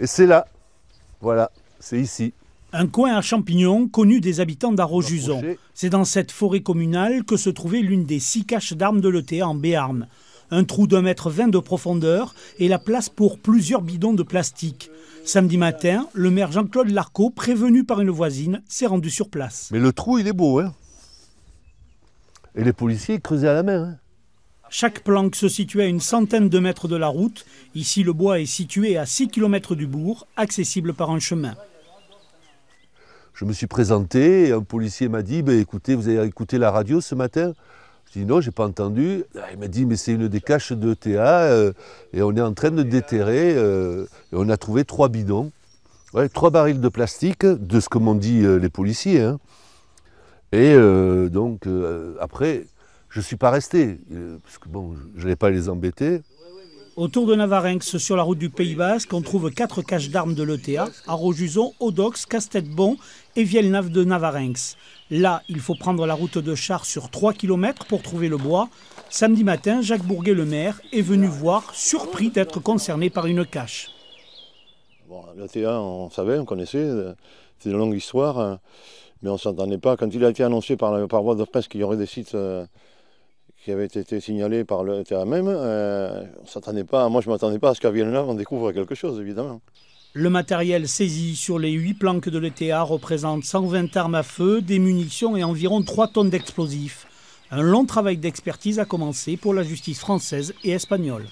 Et c'est là. Voilà, c'est ici. Un coin à champignons connu des habitants d'Arrojuson. C'est dans cette forêt communale que se trouvait l'une des six caches d'armes de l'ETA en Béarn. Un trou d'un mètre vingt de profondeur et la place pour plusieurs bidons de plastique. Samedi matin, le maire Jean-Claude Larco, prévenu par une voisine, s'est rendu sur place. Mais le trou, il est beau. Hein et les policiers, creusaient à la main. Hein chaque planque se situait à une centaine de mètres de la route. Ici, le bois est situé à 6 km du bourg, accessible par un chemin. Je me suis présenté et un policier m'a dit ben, Écoutez, vous avez écouté la radio ce matin Je dis Non, j'ai pas entendu. Ah, il m'a dit Mais c'est une des caches de TA euh, et on est en train de déterrer. Euh, on a trouvé trois bidons, trois barils de plastique, de ce que m'ont dit euh, les policiers. Hein. Et donc, après. Je ne suis pas resté, euh, parce que bon, je n'allais pas les embêter. Autour de Navarenx, sur la route du Pays Basque, on trouve quatre caches d'armes de l'ETA, à Rojuson, Audox, Castetbon et Vielnave de Navarenx. Là, il faut prendre la route de Char sur 3 km pour trouver le bois. Samedi matin, Jacques Bourguet, le maire, est venu voir, surpris d'être concerné par une cache. L'ETA, on savait, on connaissait, euh, c'est une longue histoire, hein, mais on ne s'entendait pas. Quand il a été annoncé par la par voie de presse qu'il y aurait des sites euh, qui avait été signalé par le même, euh, s'attendait pas, moi je ne m'attendais pas à ce qu'à Villeneuve on découvre quelque chose évidemment. Le matériel saisi sur les 8 planques de l'ETA représente 120 armes à feu, des munitions et environ 3 tonnes d'explosifs. Un long travail d'expertise a commencé pour la justice française et espagnole.